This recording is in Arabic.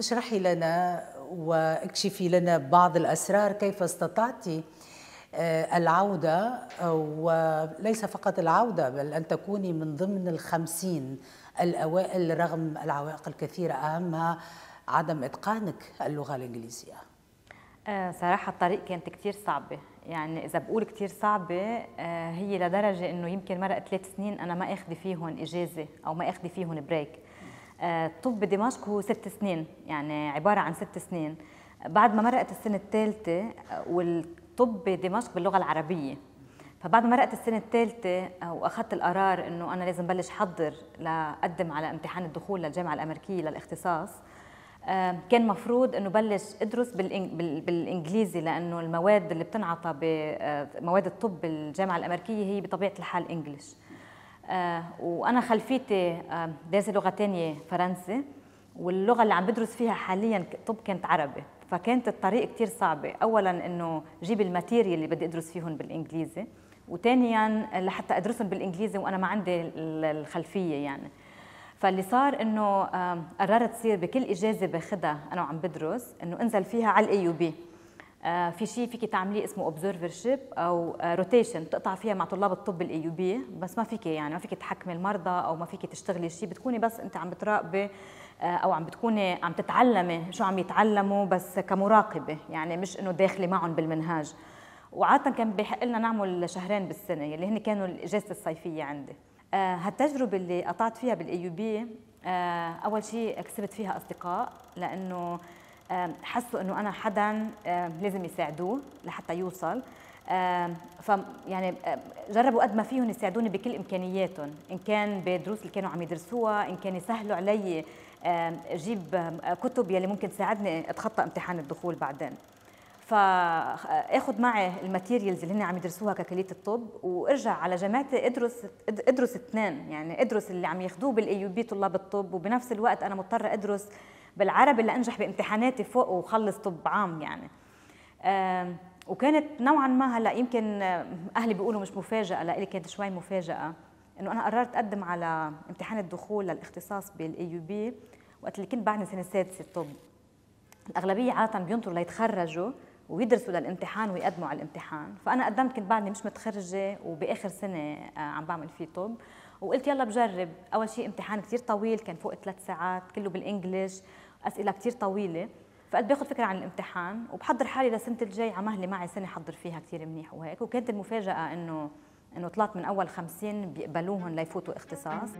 اشرحي لنا واكشفي لنا بعض الأسرار كيف استطعت آه، العودة وليس فقط العودة بل أن تكوني من ضمن الخمسين الأوائل رغم العوائق الكثيرة أهمها عدم إتقانك اللغة الإنجليزية آه، صراحة الطريق كانت كثير صعبة يعني إذا بقول كثير صعبة آه، هي لدرجة إنه يمكن مرق ثلاث سنين أنا ما أخذ فيهم إجازة أو ما أخذ فيهم بريك طب بدمشق هو ست سنين يعني عبارة عن ست سنين بعد ما مرقت السنة الثالثة والطب بدمشق باللغة العربية فبعد ما مرقت السنة الثالثة وأخذت القرار إنه أنا لازم بلش حضر لأقدم على امتحان الدخول للجامعة الأمريكية للاختصاص كان مفروض انه بلش ادرس بالانجليزي لانه المواد اللي بتنعطى بمواد الطب بالجامعه الامريكيه هي بطبيعه الحال انجلش آه، وانا خلفيتي آه، دارسه لغه ثانيه فرنسي واللغه اللي عم بدرس فيها حاليا طب كانت عربي فكانت الطريق كثير صعبه اولا انه جيب الماتيريال اللي بدي ادرس فيهم بالانجليزي وثانيا لحتى ادرسهم بالانجليزي وانا ما عندي الخلفيه يعني فاللي صار انه قررت صير بكل اجازه باخذها انا وعم بدرس انه انزل فيها على الاي يو بي آه، في شيء فيك تعمليه اسمه اوبزرفر شيب او روتيشن آه، بتقطع فيها مع طلاب الطب الايوبي بس ما فيك يعني ما فيك تحكمي المرضى او ما فيك تشتغلي شيء بتكوني بس انت عم بتراقبي آه، او عم بتكوني عم تتعلمي شو عم يتعلموا بس كمراقبه يعني مش انه داخله معهم بالمنهاج وعاده كان بحق لنا نعمل شهرين بالسنه اللي هن كانوا الاجازه الصيفيه عندي هالتجربه اللي قطعت فيها بالايوبي اول شيء كسبت فيها اصدقاء لانه حسوا انه انا حدا لازم يساعدوه لحتى يوصل ف يعني جربوا قد ما فيهم يساعدوني بكل امكانياتهم ان كان بدروس اللي كانوا عم يدرسوها ان كان يسهلوا علي اجيب كتب يلي ممكن تساعدني اتخطى امتحان الدخول بعدين فاخذ آه، معي الماتيريالز اللي هن عم يدرسوها ككليه الطب وارجع على جامعتي ادرس ادرس اثنين يعني ادرس اللي عم ياخذوه بالاي بي طلاب الطب وبنفس الوقت انا مضطره ادرس بالعربي لانجح بامتحاناتي فوق وخلص طب عام يعني وكانت نوعا ما هلا يمكن اهلي بيقولوا مش مفاجاه لإلي كانت شوي مفاجاه انه انا قررت اقدم على امتحان الدخول للاختصاص بالاي يو بي وقت اللي كنت بعدني سنه سادسه طب الاغلبيه عاده بينطروا ليتخرجوا ويدرسوا للامتحان ويقدموا على الامتحان فانا قدمت كنت بعدني مش متخرجه وباخر سنه آه، عم بعمل فيه طب وقلت يلا بجرب اول شيء امتحان كثير طويل كان فوق ثلاث ساعات كله بالانجلش اسئله كثير طويله فقلت باخذ فكره عن الامتحان وبحضر حالي للسنه الجاي مهلي معي سنه حضر فيها كثير منيح وهيك وكانت المفاجاه انه انه طلعت من اول 50 بيقبلوهم ليفوتوا اختصاص